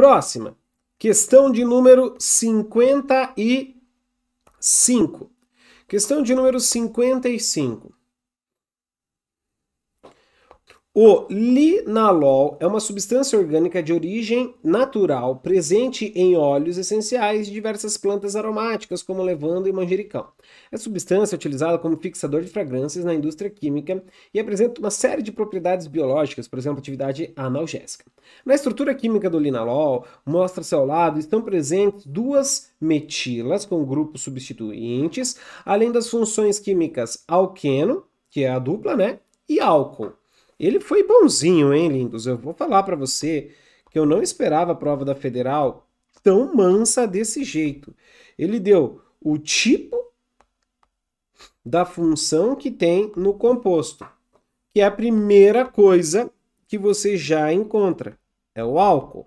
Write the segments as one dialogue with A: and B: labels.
A: Próxima. Questão de número 55. Questão de número 55. O linalol é uma substância orgânica de origem natural presente em óleos essenciais de diversas plantas aromáticas, como levando e manjericão. É substância utilizada como fixador de fragrâncias na indústria química e apresenta uma série de propriedades biológicas, por exemplo, atividade analgésica. Na estrutura química do linalol, mostra-se ao lado, estão presentes duas metilas com grupos substituintes, além das funções químicas alqueno, que é a dupla, né, e álcool. Ele foi bonzinho, hein, Lindos? Eu vou falar para você que eu não esperava a prova da Federal tão mansa desse jeito. Ele deu o tipo da função que tem no composto, que é a primeira coisa que você já encontra, é o álcool.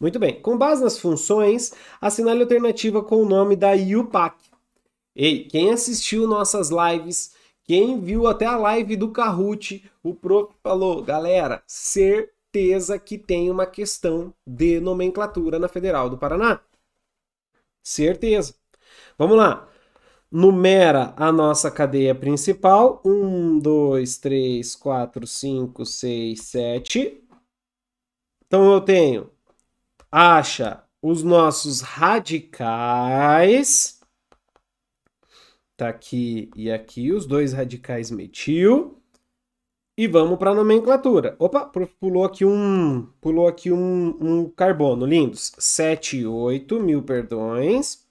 A: Muito bem, com base nas funções, assinale alternativa com o nome da IUPAC. Ei, quem assistiu nossas lives quem viu até a live do Kahoot, o Pro falou, galera, certeza que tem uma questão de nomenclatura na Federal do Paraná. Certeza. Vamos lá. Numera a nossa cadeia principal. 1, 2, 3, 4, 5, 6, 7. Então eu tenho, acha os nossos radicais Tá aqui e aqui os dois radicais metil. E vamos para a nomenclatura. Opa, pulou aqui um, pulou aqui um, um carbono, lindos. 7 e 8, mil perdões.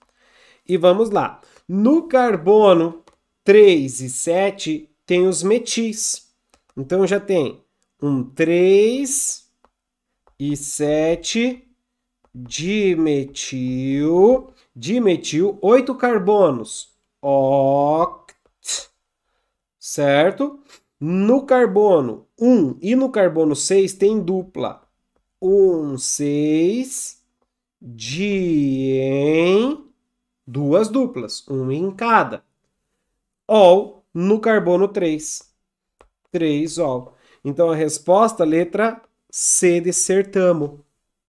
A: E vamos lá. No carbono 3 e 7 tem os metis. Então já tem um 3 e 7 dimetil, dimetil, 8 carbonos oct, certo? No carbono 1 e no carbono 6 tem dupla. 1, 6, de em duas duplas, um em cada. Ol no carbono 3. 3 ol. Então a resposta, letra C de certamo.